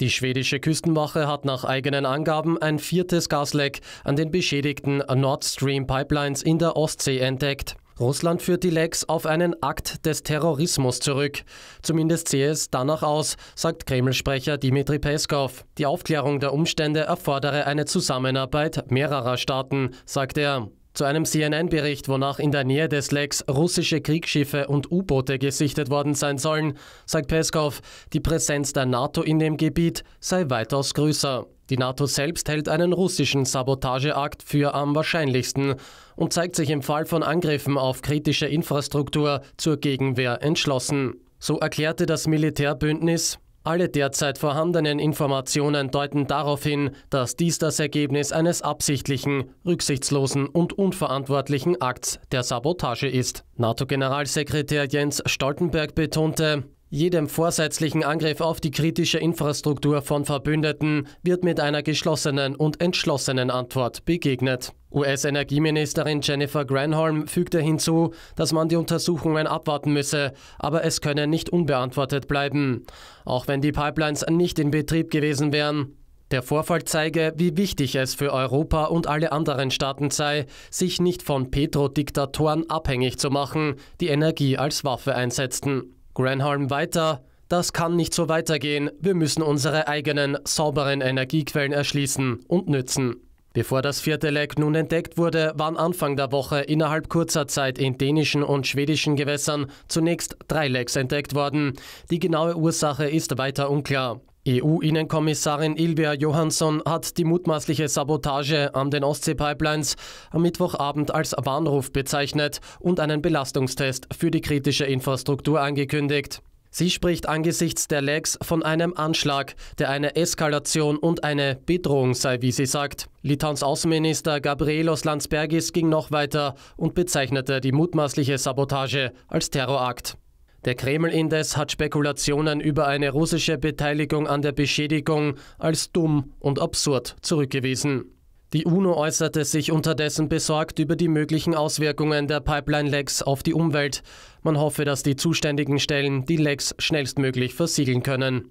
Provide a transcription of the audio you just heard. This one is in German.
Die schwedische Küstenwache hat nach eigenen Angaben ein viertes Gasleck an den beschädigten Nord Stream Pipelines in der Ostsee entdeckt. Russland führt die Lecks auf einen Akt des Terrorismus zurück. Zumindest sehe es danach aus, sagt Kremlsprecher sprecher Dmitri Peskov. Die Aufklärung der Umstände erfordere eine Zusammenarbeit mehrerer Staaten, sagt er. Zu einem CNN-Bericht, wonach in der Nähe des Lecks russische Kriegsschiffe und U-Boote gesichtet worden sein sollen, sagt Peskov, die Präsenz der NATO in dem Gebiet sei weitaus größer. Die NATO selbst hält einen russischen Sabotageakt für am wahrscheinlichsten und zeigt sich im Fall von Angriffen auf kritische Infrastruktur zur Gegenwehr entschlossen. So erklärte das Militärbündnis, alle derzeit vorhandenen Informationen deuten darauf hin, dass dies das Ergebnis eines absichtlichen, rücksichtslosen und unverantwortlichen Akts der Sabotage ist. NATO-Generalsekretär Jens Stoltenberg betonte, jedem vorsätzlichen Angriff auf die kritische Infrastruktur von Verbündeten wird mit einer geschlossenen und entschlossenen Antwort begegnet. US-Energieministerin Jennifer Granholm fügte hinzu, dass man die Untersuchungen abwarten müsse, aber es könne nicht unbeantwortet bleiben, auch wenn die Pipelines nicht in Betrieb gewesen wären. Der Vorfall zeige, wie wichtig es für Europa und alle anderen Staaten sei, sich nicht von Petrodiktatoren abhängig zu machen, die Energie als Waffe einsetzten. Granholm weiter, das kann nicht so weitergehen, wir müssen unsere eigenen, sauberen Energiequellen erschließen und nützen. Bevor das vierte Leck nun entdeckt wurde, waren Anfang der Woche innerhalb kurzer Zeit in dänischen und schwedischen Gewässern zunächst drei Lecks entdeckt worden. Die genaue Ursache ist weiter unklar. EU-Innenkommissarin Ilvia Johansson hat die mutmaßliche Sabotage an den Ostsee-Pipelines am Mittwochabend als Warnruf bezeichnet und einen Belastungstest für die kritische Infrastruktur angekündigt. Sie spricht angesichts der Lags von einem Anschlag, der eine Eskalation und eine Bedrohung sei, wie sie sagt. Litauens Außenminister Gabrielos Landsbergis ging noch weiter und bezeichnete die mutmaßliche Sabotage als Terrorakt. Der Kreml indes hat Spekulationen über eine russische Beteiligung an der Beschädigung als dumm und absurd zurückgewiesen. Die UNO äußerte sich unterdessen besorgt über die möglichen Auswirkungen der Pipeline-Lecks auf die Umwelt. Man hoffe, dass die zuständigen Stellen die Lecks schnellstmöglich versiegeln können.